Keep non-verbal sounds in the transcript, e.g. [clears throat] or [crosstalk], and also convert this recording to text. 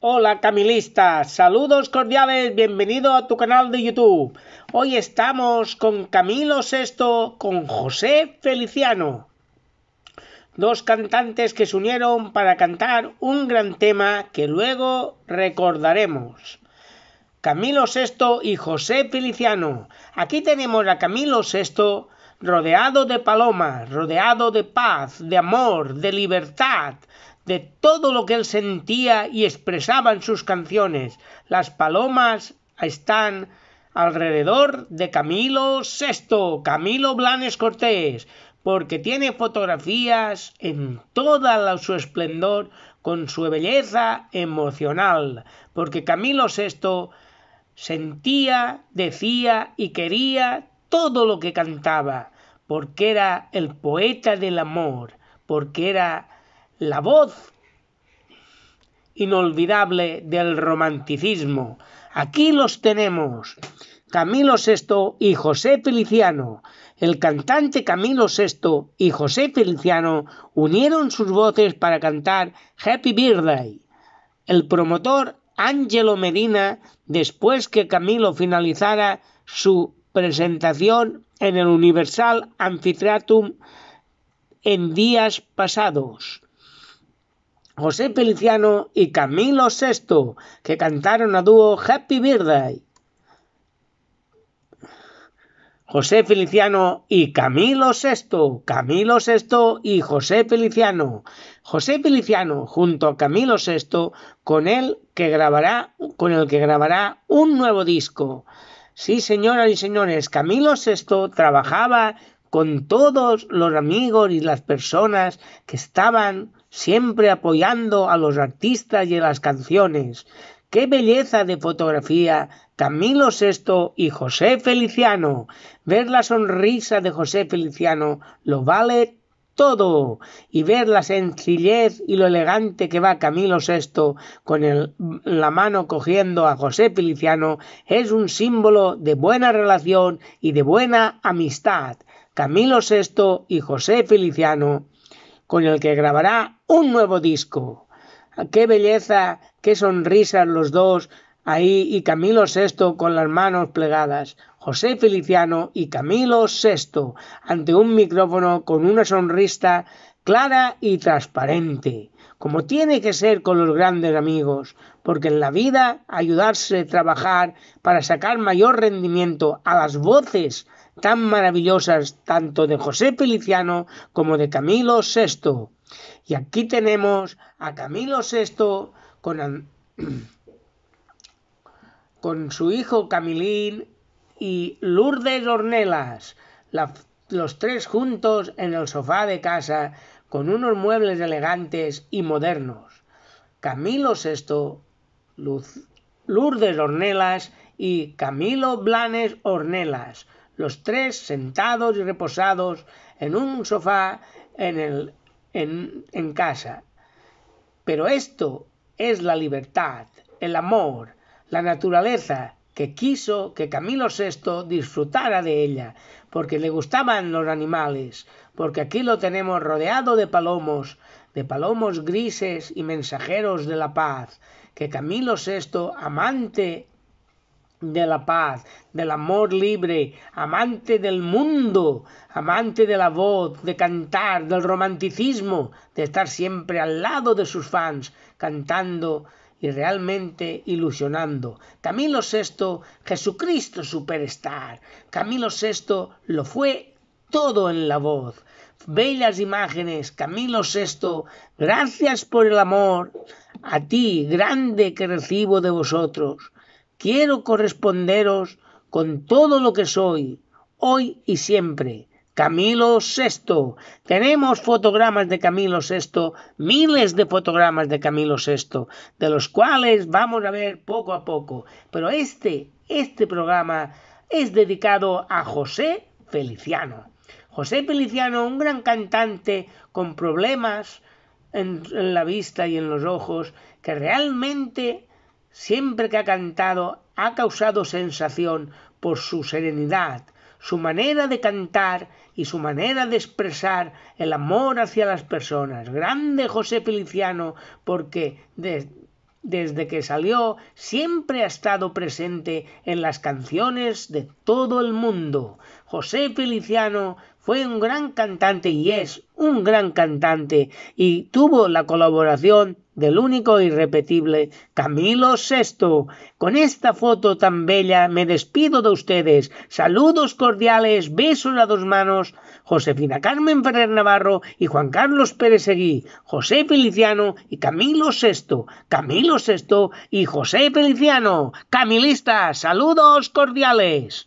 Hola Camilistas, saludos cordiales, bienvenido a tu canal de YouTube. Hoy estamos con Camilo VI, con José Feliciano, dos cantantes que se unieron para cantar un gran tema que luego recordaremos. Camilo VI y José Feliciano. Aquí tenemos a Camilo VI rodeado de palomas, rodeado de paz, de amor, de libertad, de todo lo que él sentía y expresaba en sus canciones. Las palomas están alrededor de Camilo VI, Camilo Blanes Cortés, porque tiene fotografías en toda su esplendor con su belleza emocional, porque Camilo VI sentía, decía y quería todo lo que cantaba, porque era el poeta del amor, porque era la voz inolvidable del romanticismo. Aquí los tenemos. Camilo VI y José Feliciano. El cantante Camilo VI y José Feliciano unieron sus voces para cantar Happy Birthday. El promotor Ángelo Medina, después que Camilo finalizara su presentación en el Universal Amphitheater en días pasados. José Feliciano y Camilo VI, que cantaron a dúo Happy Birthday. José Feliciano y Camilo VI, Camilo VI y José Feliciano. José Feliciano junto a Camilo VI con él que grabará con el que grabará un nuevo disco. Sí, señoras y señores, Camilo VI trabajaba con todos los amigos y las personas que estaban siempre apoyando a los artistas y a las canciones. ¡Qué belleza de fotografía! Camilo VI y José Feliciano. Ver la sonrisa de José Feliciano lo vale todo y ver la sencillez y lo elegante que va Camilo VI con la mano cogiendo a José Feliciano es un símbolo de buena relación y de buena amistad. Camilo VI y José Feliciano con el que grabará un nuevo disco. ¡Qué belleza! ¡Qué sonrisas los dos! Ahí y Camilo VI con las manos plegadas. José Feliciano y Camilo VI ante un micrófono con una sonrisa clara y transparente, como tiene que ser con los grandes amigos, porque en la vida ayudarse, a trabajar para sacar mayor rendimiento a las voces tan maravillosas tanto de José Feliciano como de Camilo VI. Y aquí tenemos a Camilo VI con, [clears throat] con su hijo Camilín y Lourdes Ornelas, los tres juntos en el sofá de casa con unos muebles elegantes y modernos. Camilo VI, Lourdes Ornelas y Camilo Blanes Ornelas los tres sentados y reposados en un sofá en, el, en, casa. Pero esto es la libertad, el amor, la naturaleza, que quiso que Camilo VI disfrutara de ella, porque le gustaban los animales, porque aquí lo tenemos rodeado de palomos, de palomos grises y mensajeros de la paz, que Camilo VI, amante de la paz, del amor libre, amante del mundo, amante de la voz, de cantar, del romanticismo, de estar siempre al lado de sus fans, cantando y realmente ilusionando. Camilo VI, Jesucristo Superstar. Camilo VI lo fue todo en la voz. Bellas imágenes, Camilo VI, gracias por el amor, a ti grande que recibo de vosotros quiero corresponderos con todo lo que soy, hoy y siempre. Camilo VI. Tenemos fotogramas de Camilo VI, miles de fotogramas de Camilo VI, de los cuales vamos a ver poco a poco. Pero este, este programa es dedicado a José Feliciano. José Feliciano, un gran cantante con problemas en, en la vista y en los ojos, que realmente siempre que ha cantado, ha causado sensación por su serenidad, su manera de cantar y su manera de expresar el amor hacia las personas. Grande José Feliciano, porque desde que salió siempre ha estado presente en las canciones de todo el mundo. José Feliciano fue un gran cantante y es un gran cantante y tuvo la colaboración del único irrepetible Camilo VI. Con esta foto tan bella me despido de ustedes. Saludos cordiales, besos a dos manos. Josefina Carmen Ferrer Navarro y Juan Carlos Pérez Seguí, José Feliciano y Camilo VI. Camilo VI y José Feliciano. Camilistas, saludos cordiales.